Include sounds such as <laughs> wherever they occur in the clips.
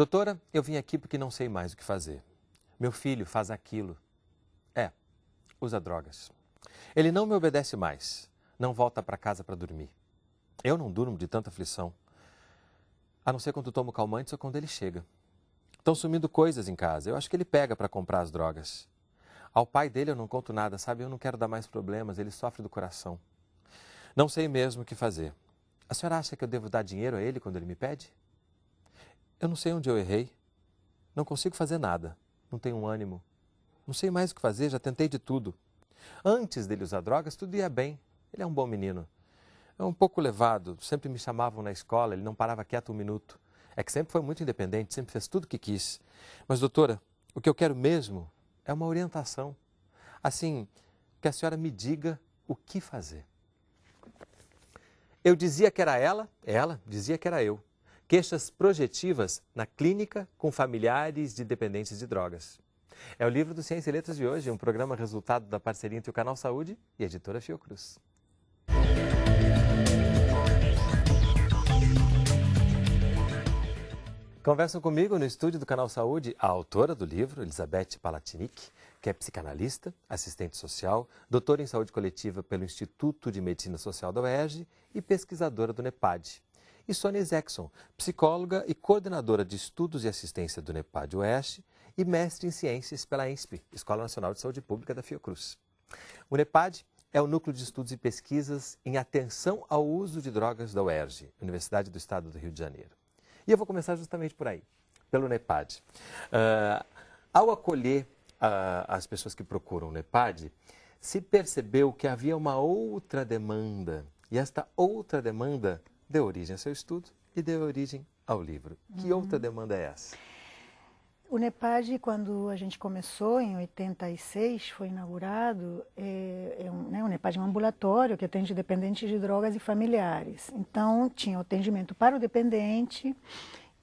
Doutora, eu vim aqui porque não sei mais o que fazer. Meu filho faz aquilo. É, usa drogas. Ele não me obedece mais. Não volta para casa para dormir. Eu não durmo de tanta aflição. A não ser quando tomo calmantes ou quando ele chega. Estão sumindo coisas em casa. Eu acho que ele pega para comprar as drogas. Ao pai dele eu não conto nada, sabe? Eu não quero dar mais problemas. Ele sofre do coração. Não sei mesmo o que fazer. A senhora acha que eu devo dar dinheiro a ele quando ele me pede? Eu não sei onde eu errei. Não consigo fazer nada. Não tenho ânimo. Não sei mais o que fazer, já tentei de tudo. Antes dele usar drogas, tudo ia bem. Ele é um bom menino. É um pouco levado, sempre me chamavam na escola, ele não parava quieto um minuto. É que sempre foi muito independente, sempre fez tudo o que quis. Mas, doutora, o que eu quero mesmo é uma orientação. Assim, que a senhora me diga o que fazer. Eu dizia que era ela, ela dizia que era eu. Queixas projetivas na clínica com familiares de dependentes de drogas. É o livro do Ciência e Letras de hoje, um programa resultado da parceria entre o Canal Saúde e a editora Fiocruz. Conversam comigo no estúdio do Canal Saúde a autora do livro, Elizabeth Palatinic, que é psicanalista, assistente social, doutora em saúde coletiva pelo Instituto de Medicina Social da UERJ e pesquisadora do NEPAD, e Sônia Zexon, psicóloga e coordenadora de estudos e assistência do NEPAD Oeste e mestre em ciências pela ENSP, Escola Nacional de Saúde Pública da Fiocruz. O NEPAD é o Núcleo de Estudos e Pesquisas em Atenção ao Uso de Drogas da UERJ, Universidade do Estado do Rio de Janeiro. E eu vou começar justamente por aí, pelo NEPAD. Uh, ao acolher uh, as pessoas que procuram o NEPAD, se percebeu que havia uma outra demanda, e esta outra demanda deu origem ao seu estudo e deu origem ao livro. Que uhum. outra demanda é essa? O NEPAD, quando a gente começou, em 86, foi inaugurado, é, é um, né, o NEPAD é um ambulatório que atende dependentes de drogas e familiares. Então, tinha o atendimento para o dependente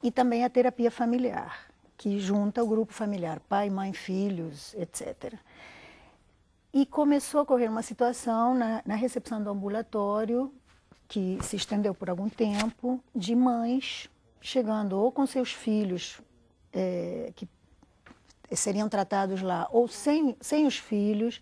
e também a terapia familiar, que junta o grupo familiar, pai, mãe, filhos, etc. E começou a ocorrer uma situação na, na recepção do ambulatório que se estendeu por algum tempo, de mães chegando ou com seus filhos é, que seriam tratados lá, ou sem, sem os filhos,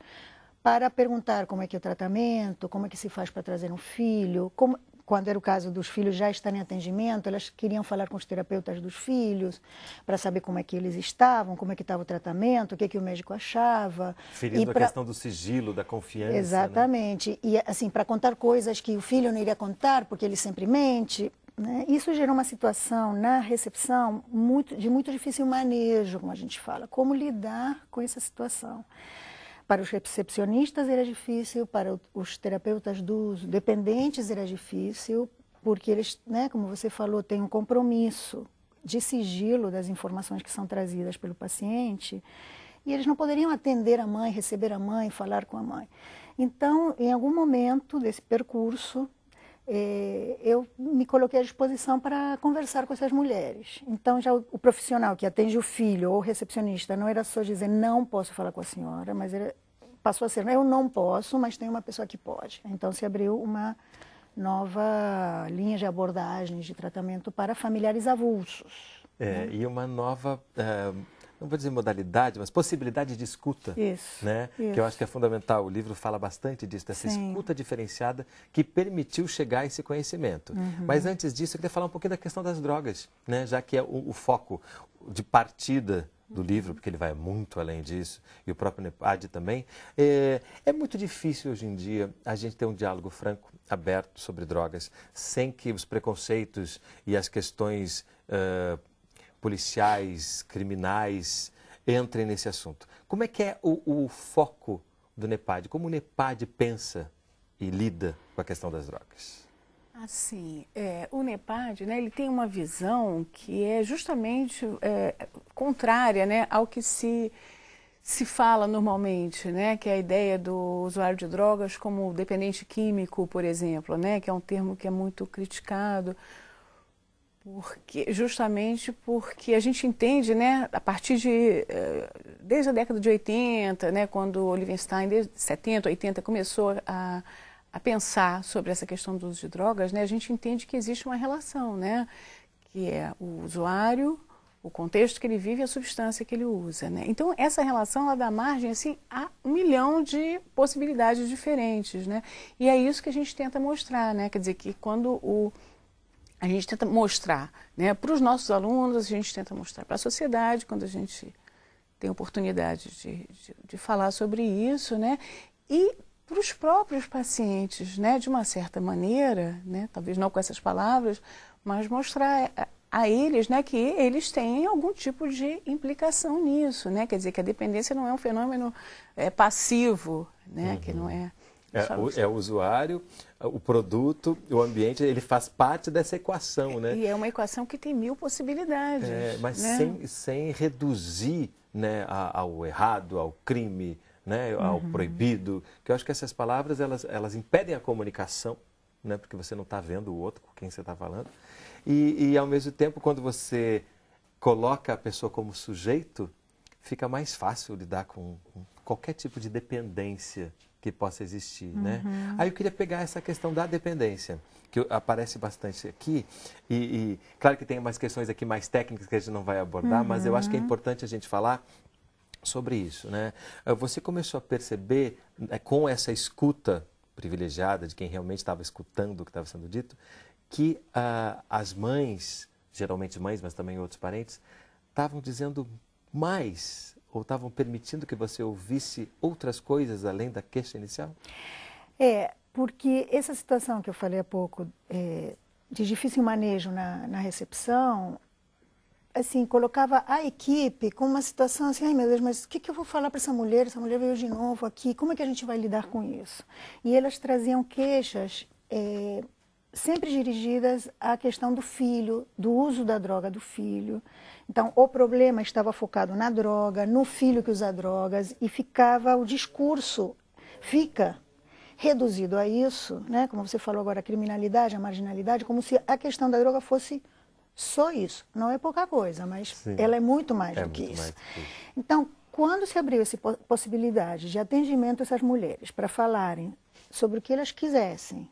para perguntar como é que é o tratamento, como é que se faz para trazer um filho, como, quando era o caso dos filhos já estarem em atendimento, elas queriam falar com os terapeutas dos filhos para saber como é que eles estavam, como é que estava o tratamento, o que, é que o médico achava. Ferindo a questão do sigilo, da confiança. Né? Exatamente. Né? E assim, para contar coisas que o filho não iria contar, porque ele sempre mente. Né? Isso gerou uma situação na recepção muito, de muito difícil manejo, como a gente fala. Como lidar com essa situação? Para os recepcionistas era difícil, para os terapeutas dos dependentes era difícil, porque eles, né, como você falou, têm um compromisso de sigilo das informações que são trazidas pelo paciente e eles não poderiam atender a mãe, receber a mãe, falar com a mãe. Então, em algum momento desse percurso, é, eu me coloquei à disposição para conversar com essas mulheres. Então, já o, profissional que atende o filho ou o recepcionista não era só dizer não posso falar com a senhora, mas era, passou a ser eu não posso, mas tem uma pessoa que pode. Então, se abriu uma nova linha de abordagens de tratamento para familiares avulsos. É, né? E uma nova uh, não vou dizer modalidade, mas possibilidade de escuta. Isso, né? Isso. Que eu acho que é fundamental. O livro fala bastante disso, dessa Sim. escuta diferenciada que permitiu chegar a esse conhecimento. Uhum. Mas antes disso, eu queria falar um pouquinho da questão das drogas, né? já que é o, o foco de partida do uhum. livro, porque ele vai muito além disso, e o próprio Nepad também. É, é, muito difícil hoje em dia a gente ter um diálogo franco, aberto sobre drogas, sem que os preconceitos e as questões uh, policiais, criminais entrem nesse assunto. Como é que é o, o foco do NEPAD? Como o NEPAD pensa e lida com a questão das drogas? Assim, é, o NEPAD, né, ele tem uma visão que é justamente é, contrária né, ao que se, se fala normalmente, né, que é a ideia do usuário de drogas como dependente químico, por exemplo, né, que é um termo que é muito criticado porque, justamente porque a gente entende, né, a partir de, eh, desde a década de 80, né, quando o Livingstone desde 70, 80, começou a, a pensar sobre essa questão do uso de drogas, né, a gente entende que existe uma relação, né, que é o usuário, o contexto que ele vive e a substância que ele usa. Né? Então, essa relação ela dá margem assim, a um milhão de possibilidades diferentes. Né? E é isso que a gente tenta mostrar, né? quer dizer, que quando o a gente tenta mostrar né, para os nossos alunos, a gente tenta mostrar para a sociedade, quando a gente tem oportunidade de, de, de falar sobre isso, né? E para os próprios pacientes, né, de uma certa maneira, né, talvez não com essas palavras, mas mostrar a, a eles, né, que eles têm algum tipo de implicação nisso, né? Quer dizer que a dependência não é um fenômeno é, passivo, né, uhum. que não uhum. é é o, é o, usuário, o produto, o ambiente, ele faz parte dessa equação, né? E é uma equação que tem mil possibilidades. É, mas né? sem, sem reduzir né, ao errado, ao crime, né, ao uhum. proibido, que eu acho que essas palavras elas, elas impedem a comunicação, né, porque você não está vendo o outro com quem você está falando. E, e ao mesmo tempo, quando você coloca a pessoa como sujeito, fica mais fácil lidar com, com qualquer tipo de dependência que possa existir, né? uhum. né? Aí eu queria pegar essa questão da dependência, que aparece bastante aqui, e, e claro que tem umas questões aqui mais técnicas que a gente não vai abordar, uhum. mas eu acho que é uhum. importante a gente falar sobre isso, né? Eh, você começou a perceber, né, com essa escuta privilegiada de quem realmente estava escutando o que estava sendo dito, que ah, as mães, geralmente mães, mas também outros parentes, estavam dizendo mais ou estavam permitindo que você ouvisse outras coisas além da queixa inicial? É, porque essa situação que eu falei há pouco é, de difícil manejo na, na recepção, assim, colocava a equipe com uma situação assim, ai meu Deus, mas o que, que eu vou falar para essa mulher? Essa mulher veio de novo aqui, como é que a gente vai lidar com isso? E elas traziam queixas é, sempre dirigidas à questão do filho, do uso da droga do filho. Então, o problema estava focado na droga, no filho que usa drogas, e ficava o discurso, fica reduzido a isso, né? como você falou agora, a criminalidade, a marginalidade, como se a questão da droga fosse só isso. Não é pouca coisa, mas Sim. ela é muito mais é do muito que mais isso. Que isso. Então, quando se abriu essa possibilidade de atendimento a essas mulheres para falarem sobre o que elas quisessem,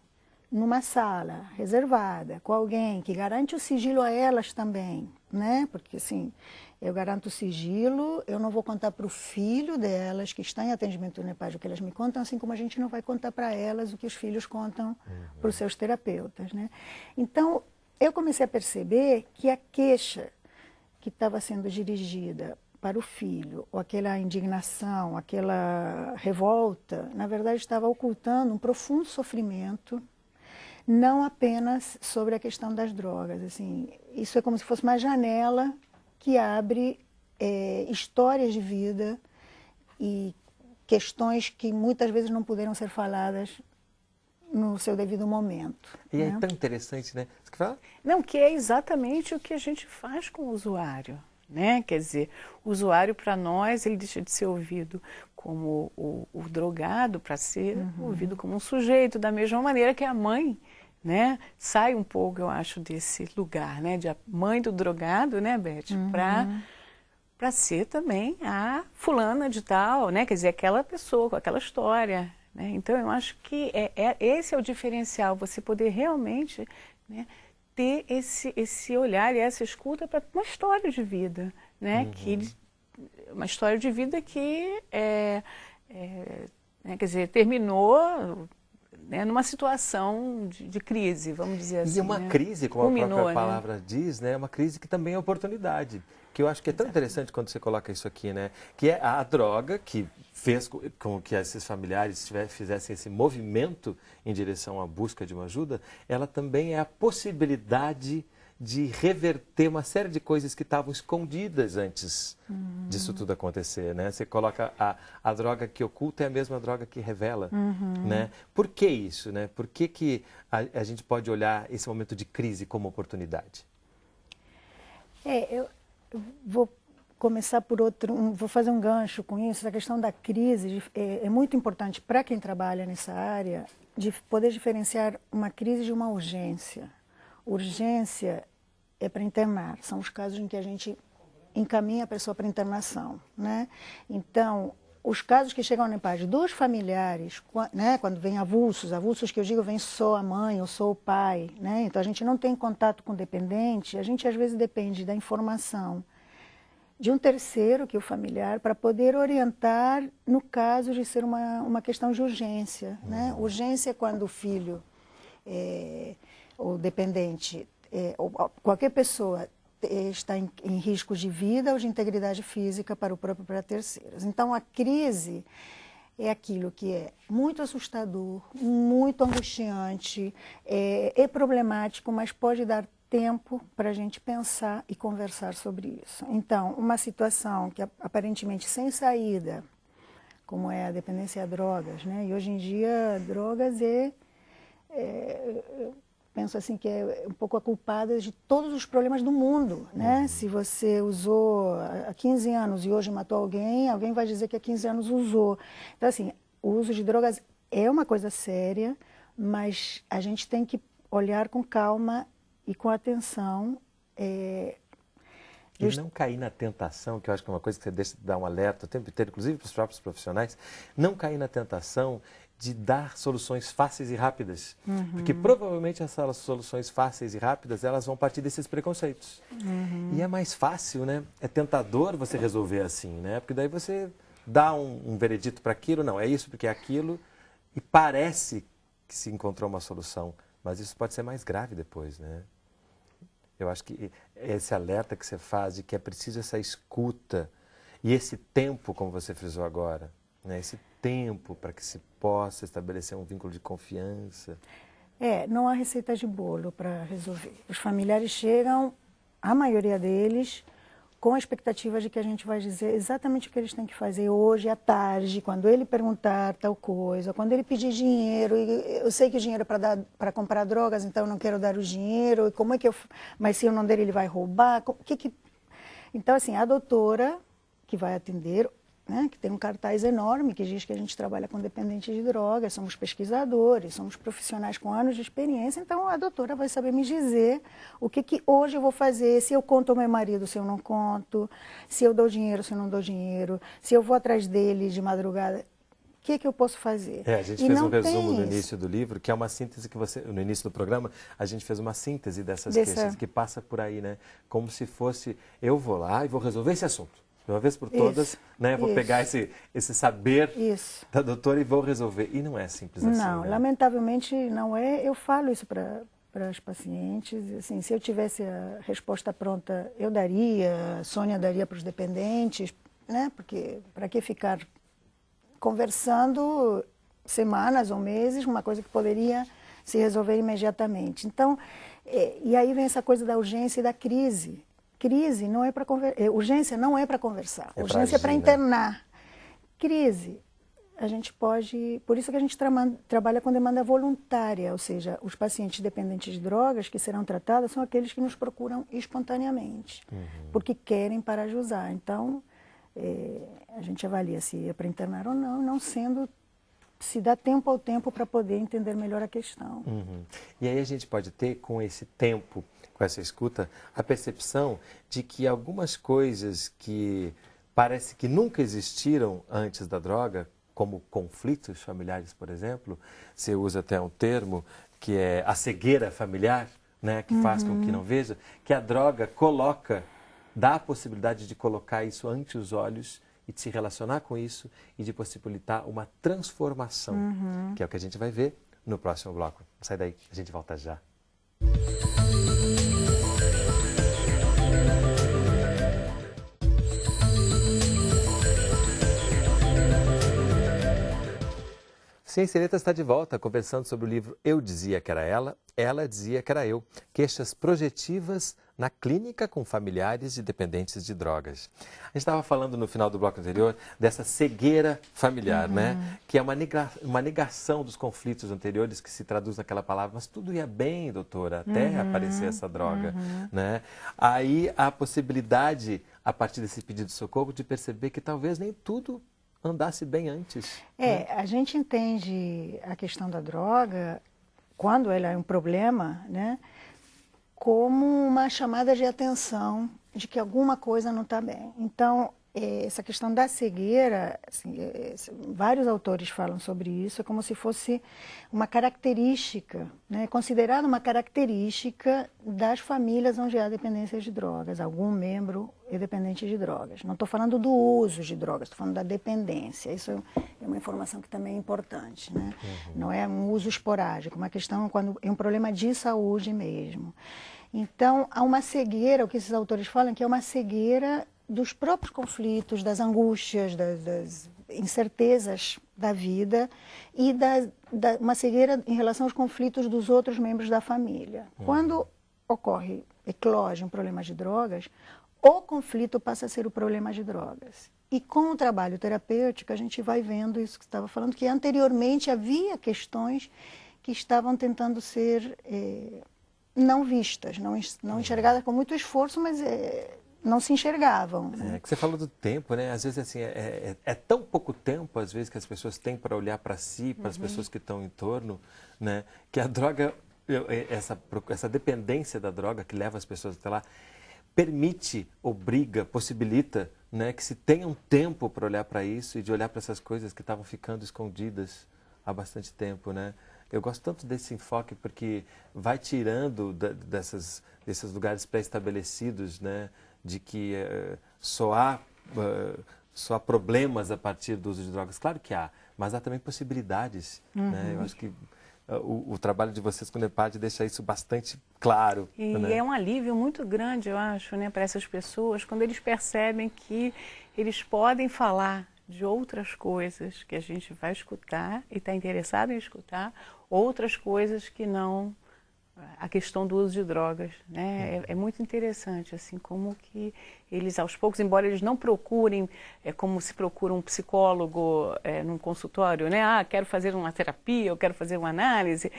numa sala reservada com alguém que garante o sigilo a elas também, né? Porque assim, eu garanto o sigilo, eu não vou contar para o filho delas que está em atendimento do NEPAD o que elas me contam, assim como a gente não vai contar para elas o que os filhos contam uhum. para os seus terapeutas, né? Então, eu comecei a perceber que a queixa que estava sendo dirigida para o filho, ou aquela indignação, aquela revolta, na verdade estava ocultando um profundo sofrimento não apenas sobre a questão das drogas. Assim, isso é como se fosse uma janela que abre é, histórias de vida e questões que muitas vezes não puderam ser faladas no seu devido momento. E é né? é tão interessante, né? Você quer falar? Não, que é exatamente o que a gente faz com o usuário. Né? Quer dizer, o usuário para nós ele deixa de ser ouvido como o, o drogado para ser uhum. ouvido como um sujeito, da mesma maneira que a mãe, né? Sai um pouco, eu acho, desse lugar, né? De a mãe do drogado, né, Beth? Uhum. Para para ser também a fulana de tal, né? Quer dizer, aquela pessoa com aquela história, né? Então eu acho que é, é, esse é o diferencial, você poder realmente né, ter esse esse olhar e essa escuta para uma história de vida, né? Uhum. Que uma história de vida que, é, é, né, quer dizer, terminou né, numa situação de, de, crise, vamos dizer assim. E uma né? crise, como Culminou, a própria né? palavra né? diz, né, uma crise que também é oportunidade. Que eu acho que é tão interessante quando você coloca isso aqui, né? Que é a droga que fez com que esses familiares fizessem esse movimento em direção à busca de uma ajuda, ela também é a possibilidade de reverter uma série de coisas que estavam escondidas antes uhum. disso hum. tudo acontecer, né? Você coloca a, a droga que oculta é a mesma droga que revela, uhum. né? Por que isso, né? Por que, que a, a gente pode olhar esse momento de crise como oportunidade? É, eu vou começar por outro, um, vou fazer um gancho com isso. A questão da crise é, é muito importante para quem trabalha nessa área de poder diferenciar uma crise de uma urgência. Urgência é para internar. São os casos em que a gente encaminha a pessoa para internação, né? Então, os casos que chegam na paz dos familiares, né, quando vem avulsos, avulsos que eu digo vem só a mãe ou só o pai, né? Então a gente não tem contato com o dependente, a gente às vezes depende da informação de um terceiro, que é o familiar, para poder orientar no caso de ser uma, uma questão de urgência, né? Uhum. Urgência é quando o filho é, ou dependente é, qualquer pessoa está em, em risco de vida ou de integridade física para o próprio para terceiros. Então, a crise é aquilo que é muito assustador, muito angustiante, é, é problemático, mas pode dar tempo para a gente pensar e conversar sobre isso. Então, uma situação que aparentemente sem saída, como é a dependência a drogas, né? E hoje em dia, drogas é, é penso assim que é um pouco a culpada de todos os problemas do mundo, né? Uhum. Se você usou há 15 anos e hoje matou alguém, alguém vai dizer que há 15 anos usou. Então assim, o uso de drogas é uma coisa séria, mas a gente tem que olhar com calma e com atenção. É... E não cair na tentação, que eu acho que é uma coisa que você deixa de dar um alerta o tempo inteiro, inclusive para os próprios profissionais, não cair na tentação de dar soluções fáceis e rápidas. Uhum. Porque provavelmente essas soluções fáceis e rápidas, elas vão partir desses preconceitos. Uhum. E é mais fácil, né? É tentador você resolver assim, né? Porque daí você dá um, um veredito para aquilo, não, é isso porque é aquilo, e parece que se encontrou uma solução. Mas isso pode ser mais grave depois, né? Eu acho que esse alerta que você faz de que é preciso essa escuta e esse tempo, como você frisou agora, né? esse tempo para que se possa estabelecer um vínculo de confiança? É, não há receita de bolo para resolver. Os familiares chegam, a maioria deles, com a expectativa de que a gente vai dizer exatamente o que eles têm que fazer hoje à tarde, quando ele perguntar tal coisa, quando ele pedir dinheiro, eu sei que o dinheiro é para dar para comprar drogas, então eu não quero dar o dinheiro, como é que eu, mas se eu não der ele vai roubar, que que Então assim, a doutora que vai atender né, que tem um cartaz enorme que diz que a gente trabalha com dependentes de drogas, somos pesquisadores, somos profissionais com anos de experiência, então a doutora vai saber me dizer o que, que hoje eu vou fazer, se eu conto ao meu marido, se eu não conto, se eu dou dinheiro, se eu não dou dinheiro, se eu vou atrás dele de madrugada, o que, que eu posso fazer? É, a gente e fez um resumo no início do livro, que é uma síntese que você, no início do programa, a gente fez uma síntese dessas Dessa... questões que passa por aí, né? Como se fosse, eu vou lá e vou resolver esse assunto. De uma vez por todas, isso, né? Vou isso. pegar esse, esse saber isso. da doutora e vou resolver. E não é simples assim. Não, né? lamentavelmente não é. Eu falo isso para para as pacientes, assim, se eu tivesse a resposta pronta, eu daria, a Sônia daria para os dependentes, né? Porque para que ficar conversando semanas ou meses, uma coisa que poderia se resolver imediatamente. Então, é, e aí vem essa coisa da urgência e da crise. Crise não é para conversar. Eh, urgência não é para conversar. É urgência é para né? internar. Crise, a gente pode. Por isso que a gente tra trabalha com demanda voluntária, ou seja, os pacientes dependentes de drogas que serão tratados são aqueles que nos procuram espontaneamente, uhum. porque querem parar de usar. Então, é, a gente avalia se é para internar ou não, não sendo se dá tempo ao tempo para poder entender melhor a questão. Uhum. E aí a gente pode ter com esse tempo com essa escuta, a percepção de que algumas coisas que parece que nunca existiram antes da droga, como conflitos familiares, por exemplo, você usa até um termo que é a cegueira familiar, né, que faz uhum. com que uhum. não veja, que a droga coloca, dá a possibilidade de colocar isso ante os olhos e de se relacionar com isso e de possibilitar uma transformação, uhum. que é o que a gente vai ver no próximo bloco. Sai daí, a gente volta já. Ciência está de volta conversando sobre o livro Eu Dizia Que Era Ela, Ela Dizia Que Era Eu, queixas projetivas na clínica com familiares de dependentes de drogas. A gente estava falando no final do bloco anterior dessa cegueira familiar, né? uhum. né? Que é uma, nega uma negação dos conflitos anteriores que se traduz naquela palavra, mas tudo ia bem, doutora, até uhum. aparecer essa droga, uhum. né? Aí a possibilidade, a partir desse pedido de socorro, de perceber que talvez nem tudo andasse bem antes. É, né? a gente entende a questão da droga, quando ela é um problema, né, como uma chamada de atenção de que alguma coisa não está bem. Então, essa questão da cegueira, assim, é, é, vários autores falam sobre isso, é como se fosse uma característica, né, considerada uma característica das famílias onde há dependência de drogas, algum membro é dependente de drogas. Não estou falando do uso de drogas, estou falando da dependência. Isso é uma informação que também é importante. Né? Uhum. Não é um uso esporádico, é uma questão quando é um problema de saúde mesmo. Então, há uma cegueira, o que esses autores falam, que é uma cegueira dos próprios conflitos, das angústias, das, das incertezas da vida e da, da, uma cegueira em relação aos conflitos dos outros membros da família. Hum. Quando ocorre, ecloge um problema de drogas, o conflito passa a ser o problema de drogas. E com o trabalho terapêutico, a gente vai vendo isso que estava falando, que anteriormente havia questões que estavam tentando ser eh, não vistas, não, não uhum. enxergadas com muito esforço, mas eh, não se enxergavam. Né? É que você falou do tempo, né? Às vezes assim é, é, é, é tão pouco tempo, às vezes que as pessoas têm para olhar para si, para as uhum. pessoas que estão em torno, né? Que a droga, é, essa essa dependência da droga que leva as pessoas até lá, permite, obriga, possibilita, né? Que se tenha um tempo para olhar para isso e de olhar para essas coisas que estavam ficando escondidas há bastante tempo, né? Eu gosto tanto desse enfoque porque vai tirando da, dessas, desses lugares pré-estabelecidos, né? de que uh, só, há, uh, só há problemas a partir do uso de drogas. Claro que há, mas há também possibilidades. Uhum. Né? Eu uhum. acho que eh, o, o, trabalho de vocês com o NEPAD deixa isso bastante claro. E né? é um alívio muito grande, eu acho, né, para essas pessoas, quando eles percebem que eles podem falar de outras coisas que a gente vai escutar e está interessado em escutar, outras coisas que não a questão do uso de drogas, né? Uhum. É, é, muito interessante assim como que eles aos poucos, embora eles não procurem, é como se procura um psicólogo é, num consultório, né? Ah, quero fazer uma terapia, eu quero fazer uma análise,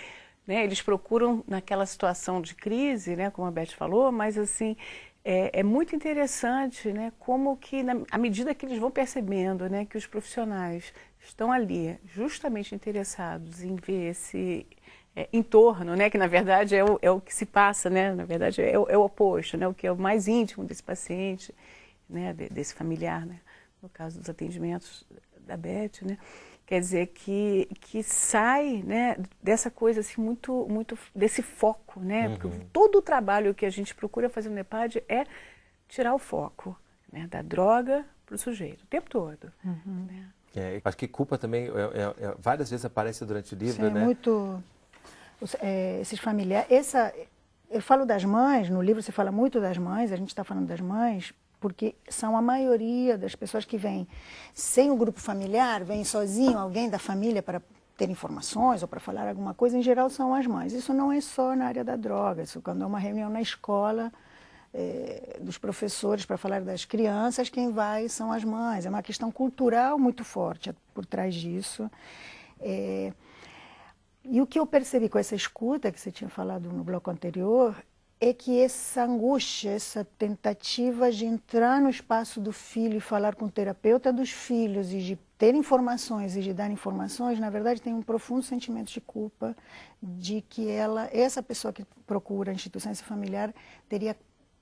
né? Eles procuram naquela situação de crise, né? Como a Beth falou, mas assim é, é muito interessante, né? Como que na, à medida que eles vão percebendo, né? Que os profissionais estão ali justamente interessados em ver esse é, em torno, né? que na verdade é o, é o que se passa, né? na verdade é o, é o oposto, né? o que é o mais íntimo desse paciente, né? De, desse familiar, né? no caso dos atendimentos da Beth. Né? Quer dizer, que, que sai né? dessa coisa assim, muito, muito desse foco, né? Uhum. Porque todo o trabalho que a gente procura fazer no NEPAD é tirar o foco né? da droga para o sujeito, o tempo todo. Uhum. Né? É, acho que culpa também, é, é, é, várias vezes aparece durante o livro, Sim, é né? muito é, esses familiares. Essa, eu falo das mães, no livro você fala muito das mães, a gente está falando das mães, porque são a maioria das pessoas que vêm sem o grupo familiar, vêm sozinho, alguém da família para ter informações ou para falar alguma coisa, em geral são as mães. Isso não é só na área da droga, isso quando é uma reunião na escola é, dos professores para falar das crianças, quem vai são as mães. É uma questão cultural muito forte por trás disso. É, e o que eu percebi com essa escuta que você tinha falado no bloco anterior é que essa angústia, essa tentativa de entrar no espaço do filho e falar com o terapeuta dos filhos e de ter informações e de dar informações, na verdade tem um profundo sentimento de culpa de que ela, essa pessoa que procura a instituição familiar teria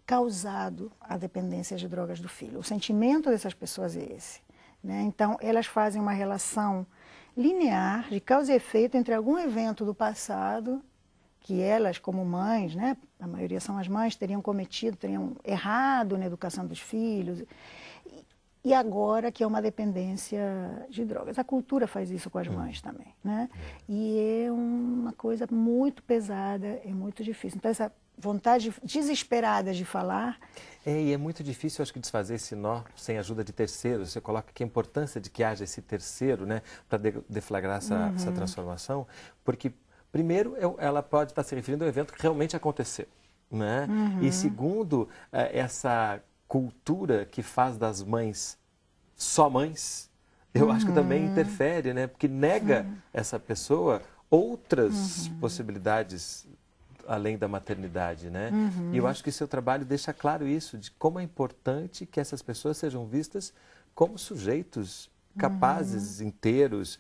causado a dependência de drogas do filho. O sentimento dessas pessoas é esse. Né? Então, elas fazem uma relação linear de causa e efeito entre algum evento do passado que elas, como mães, né, a maioria são as mães, teriam cometido, teriam errado na educação dos filhos, e agora que é uma dependência de drogas. A cultura faz isso com as hum. mães também, né? E é uma coisa muito pesada, é muito difícil. Então, essa vontade desesperada de falar. É, e é muito difícil, acho que, desfazer esse nó sem ajuda de terceiros. Você coloca que a importância de que haja esse terceiro, né, para deflagrar essa, uhum. essa transformação, porque, primeiro, ela pode estar se referindo ao evento que realmente aconteceu, né? Uhum. E, segundo, é, essa cultura que faz das mães só mães, eu uhum. acho que também uhum. interfere, né? Porque nega essa pessoa outras uhum. possibilidades além da maternidade, né? Uhum. E eu acho que seu trabalho deixa claro isso, de como é importante que essas pessoas sejam vistas como sujeitos uhum. capazes, uhum. inteiros,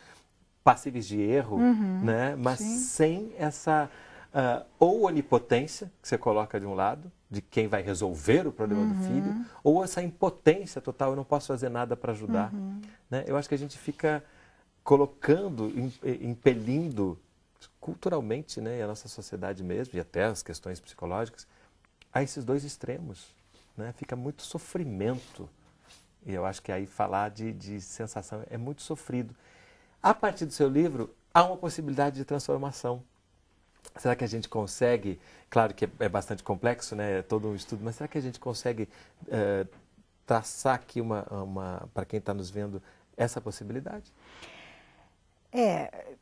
passíveis de erro, uhum. né? Mas Sim. sem essa uh, ou onipotência que você coloca de um lado, de quem vai resolver o problema do uhum. filho, ou essa impotência total, eu não posso fazer nada para ajudar, uhum. né? Eu acho que a gente fica colocando, impelindo culturalmente, né, e a nossa sociedade mesmo, e até as questões psicológicas, há esses dois extremos. Né? Fica muito sofrimento. E eu acho que aí falar de, de sensação é muito sofrido. A partir do seu livro, há uma possibilidade de transformação. Será que a gente consegue, claro que é bastante complexo, né? é todo um estudo, mas será que a gente consegue é, traçar aqui uma, uma para quem está nos vendo essa possibilidade? É,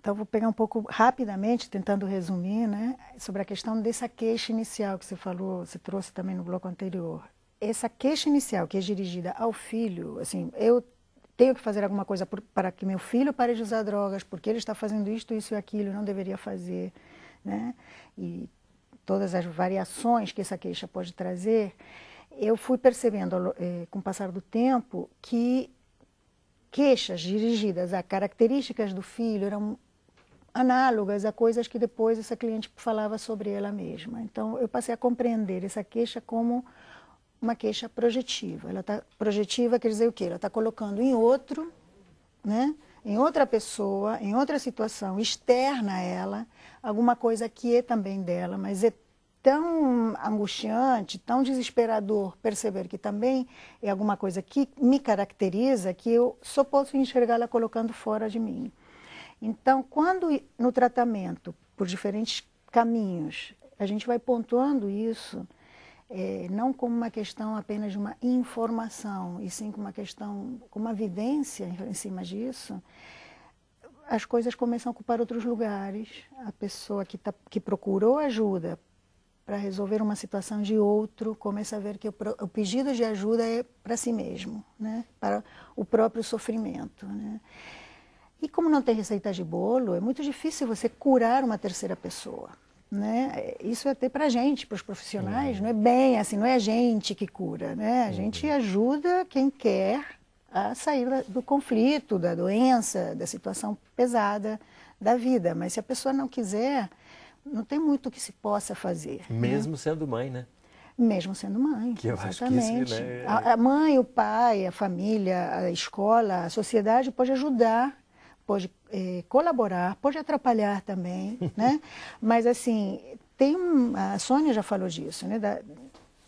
então, vou pegar um pouco rapidamente, tentando resumir, né, sobre a questão dessa queixa inicial que você falou, você trouxe também no bloco anterior. Essa queixa inicial que é dirigida ao filho, assim, eu tenho que fazer alguma coisa por, para que meu filho pare de usar drogas, porque ele está fazendo isto, isso e aquilo, não deveria fazer, né? E todas as variações que essa queixa pode trazer, eu fui percebendo eh, com o passar do tempo que queixas dirigidas a características do filho eram análogas a coisas que depois essa cliente falava sobre ela mesma. Então, eu passei a compreender essa queixa como uma queixa projetiva. Ela tá projetiva quer dizer o quê? Ela está colocando em outro, né? Em outra pessoa, em outra situação externa a ela, alguma coisa que é também dela, mas é tão angustiante, tão desesperador perceber que também é alguma coisa que me caracteriza que eu só posso enxergá-la colocando fora de mim. Então, quando no tratamento, por diferentes caminhos, a gente vai pontuando isso, é, não como uma questão apenas de uma informação, e sim como uma questão, como uma vivência em cima disso, as coisas começam a ocupar outros lugares. A pessoa que, tá, que procurou ajuda para resolver uma situação de outro começa a ver que o, o pedido de ajuda é para si mesmo, né? para o próprio sofrimento. Né? E como não tem receita de bolo, é muito difícil você curar uma terceira pessoa. Né? É, isso é até para gente, para os profissionais, uhum. não é bem assim, não é a gente que cura, né? A uhum. gente ajuda quem quer a sair do conflito, da doença, da situação pesada da vida. Mas se a pessoa não quiser, não tem muito que se possa fazer. Né? Mesmo né? sendo mãe, né? Mesmo sendo mãe. Que eu exatamente. Acho que né? a, a mãe, o pai, a família, a escola, a sociedade pode ajudar pode é, colaborar, pode atrapalhar também, <laughs> né? Mas assim, tem um, a Sônia já falou disso, né? Da,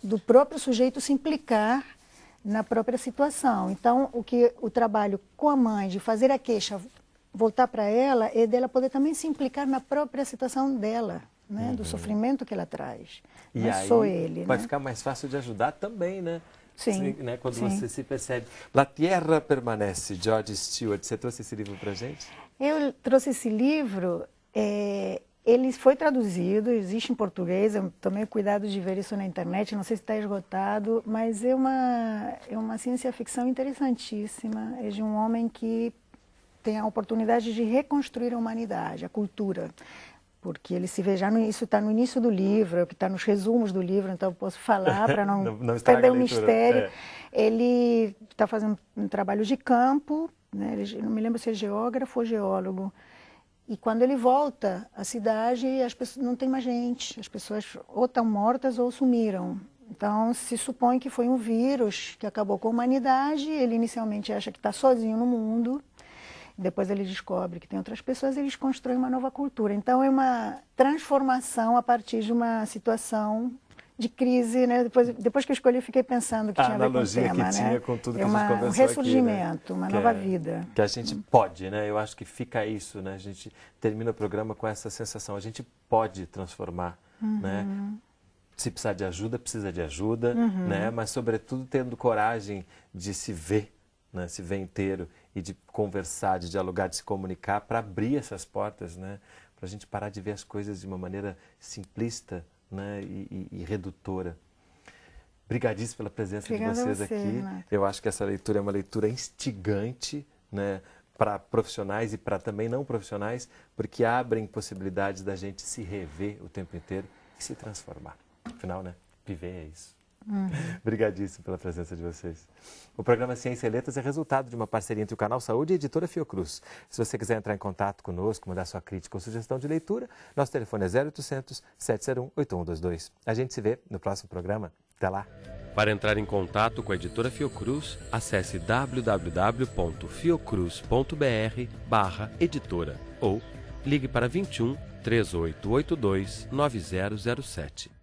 do próprio sujeito se implicar na própria situação. Então, o que o trabalho com a mãe de fazer a queixa voltar para ela é dela poder também se implicar na própria situação dela. Né, uhum. Do sofrimento que ela traz. E Não é aí, ele. Vai né? ficar mais fácil de ajudar também, né? Sim. Né, quando sim. você se percebe. La Tierra Permanece, George Stewart. Você trouxe esse livro para gente? Eu trouxe esse livro. É, ele foi traduzido, existe em português. Eu tomei cuidado de ver isso na internet. Não sei se está esgotado, mas é uma, é uma ciência-ficção interessantíssima. É de um homem que tem a oportunidade de reconstruir a humanidade, a cultura porque ele se vê já no, isso está no início do livro, é que está nos resumos do livro, então eu posso falar para <laughs> não, não, não perder o mistério. É. Ele está fazendo um trabalho de campo, né? ele, não me lembro se é geógrafo ou geólogo. E quando ele volta à cidade, as pessoas não tem mais gente, as pessoas ou estão mortas ou sumiram. Então se supõe que foi um vírus que acabou com a humanidade. Ele inicialmente acha que está sozinho no mundo, depois ele descobre que tem outras pessoas, eles constroem uma nova cultura. Então é uma transformação a partir de uma situação de crise, né? Depois, depois que eu escolhi, eu fiquei pensando que a tinha a ver com o tema, que né? tinha com tudo que é uma, a gente conversou um ressurgimento, aqui, né? uma que nova é, vida. Que a gente pode, né? Eu acho que fica isso, né? A gente termina o programa com essa sensação, a gente pode transformar, né? uhum. né? Se precisar de ajuda, precisa de ajuda, uhum. né? Mas sobretudo tendo coragem de se ver, né? Se ver inteiro e de conversar, de dialogar, de se comunicar, para abrir essas portas, né? para a gente parar de ver as coisas de uma maneira simplista né? e, e, e redutora. Obrigadíssimo pela presença Obrigada de vocês você, aqui. Eu acho que essa leitura é uma leitura instigante né? para profissionais e para também não profissionais, porque abrem possibilidades da gente se rever o tempo inteiro e se transformar. Afinal, né? viver é isso. Uhum. Obrigadíssimo pela presença de vocês. O programa Ciência e Letras é resultado de uma parceria entre o Canal Saúde e a editora Fiocruz. Se você quiser entrar em contato conosco, mandar sua crítica ou sugestão de leitura, nosso telefone é 0800 701 8122. A gente se vê no próximo programa. Até lá. Para entrar em contato com a editora Fiocruz, acesse www.fiocruz.br/editora ou ligue para 21 3882 9007.